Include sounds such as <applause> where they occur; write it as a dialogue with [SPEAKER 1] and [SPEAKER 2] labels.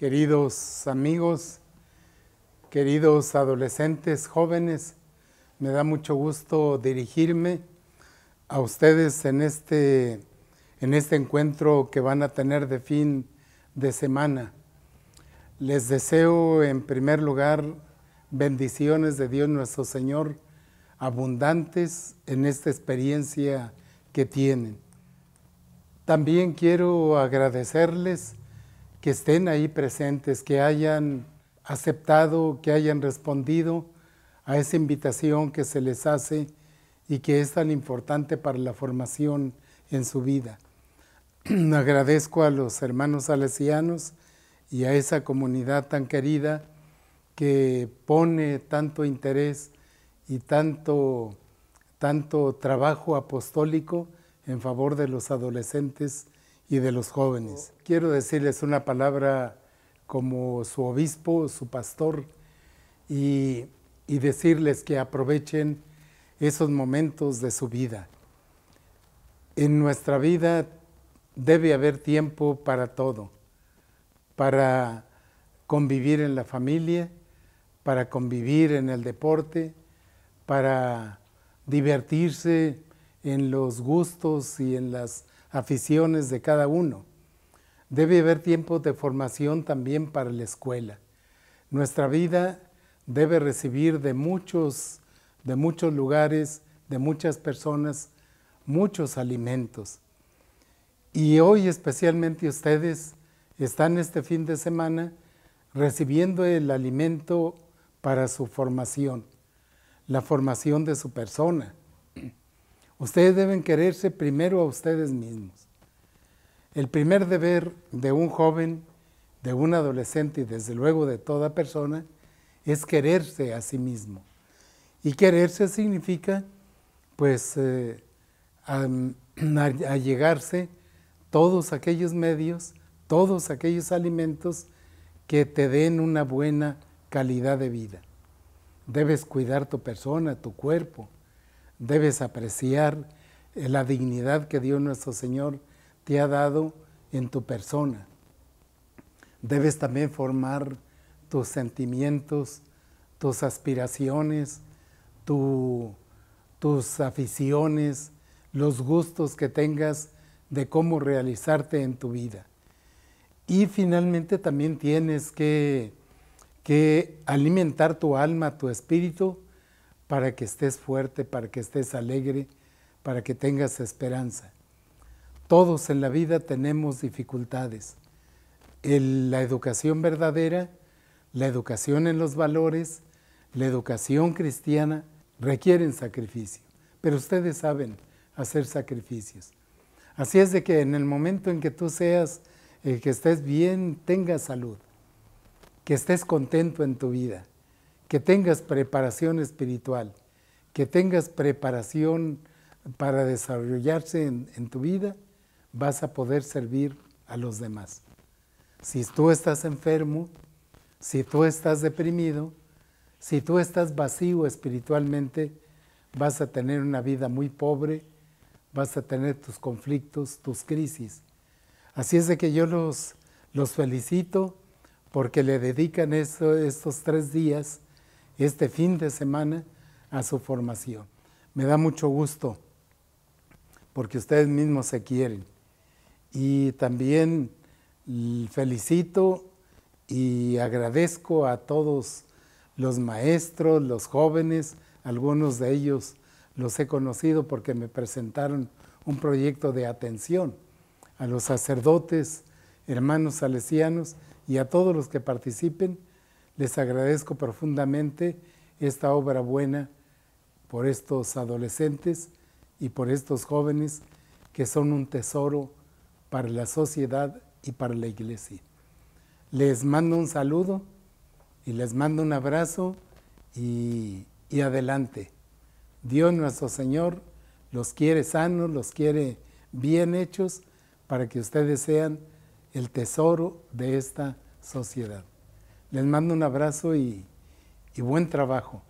[SPEAKER 1] queridos amigos, queridos adolescentes, jóvenes, me da mucho gusto dirigirme a ustedes en este, en este encuentro que van a tener de fin de semana. Les deseo en primer lugar bendiciones de Dios nuestro Señor abundantes en esta experiencia que tienen. También quiero agradecerles que estén ahí presentes, que hayan aceptado, que hayan respondido a esa invitación que se les hace y que es tan importante para la formación en su vida. <clears throat> Agradezco a los hermanos salesianos y a esa comunidad tan querida que pone tanto interés y tanto, tanto trabajo apostólico en favor de los adolescentes y de los jóvenes. Quiero decirles una palabra como su obispo, su pastor, y, y decirles que aprovechen esos momentos de su vida. En nuestra vida debe haber tiempo para todo, para convivir en la familia, para convivir en el deporte, para divertirse en los gustos y en las aficiones de cada uno. Debe haber tiempo de formación también para la escuela. Nuestra vida debe recibir de muchos, de muchos lugares, de muchas personas, muchos alimentos. Y hoy especialmente ustedes están este fin de semana recibiendo el alimento para su formación, la formación de su persona, Ustedes deben quererse primero a ustedes mismos. El primer deber de un joven, de un adolescente y desde luego de toda persona es quererse a sí mismo. Y quererse significa pues eh, todos aquellos medios, todos aquellos alimentos que te den una buena calidad de vida. Debes cuidar tu persona, tu cuerpo, debes apreciar la dignidad que Dios nuestro Señor te ha dado en tu persona. Debes también formar tus sentimientos, tus aspiraciones, tus aficiones, los gustos que tengas de cómo realizarte en tu vida. Y finalmente también tienes que alimentar tu alma, tu espíritu, para que estés fuerte, para que estés alegre, para que tengas esperanza. Todos en la vida tenemos dificultades. la educación verdadera, la educación en los valores, la educación cristiana requieren sacrificio, pero ustedes saben hacer sacrificios. Así es de que en el momento en que tú seas, eh, que estés bien, tengas salud, que estés contento en tu vida, que tengas preparación espiritual, que tengas preparación para desarrollarse en, tu vida, vas a poder servir a los demás. Si tú estás enfermo, si tú estás deprimido, si tú estás vacío espiritualmente, vas a tener una vida muy pobre, vas a tener tus conflictos, tus crisis. Así es de que yo los, los felicito porque le dedican estos tres días este fin de semana a su formación. Me da mucho gusto porque ustedes mismos se quieren. Y también felicito y agradezco a todos los maestros, los jóvenes, algunos de ellos los he conocido porque me presentaron un proyecto de atención a los sacerdotes, hermanos salesianos y a todos los que participen les agradezco profundamente esta obra buena por estos adolescentes y por estos jóvenes que son un tesoro para la sociedad y para la iglesia. Les mando un saludo y les mando un abrazo y, y adelante. Dios nuestro Señor los quiere sanos, los quiere bien hechos para que ustedes sean el tesoro de esta sociedad. Les mando un abrazo y, y buen trabajo.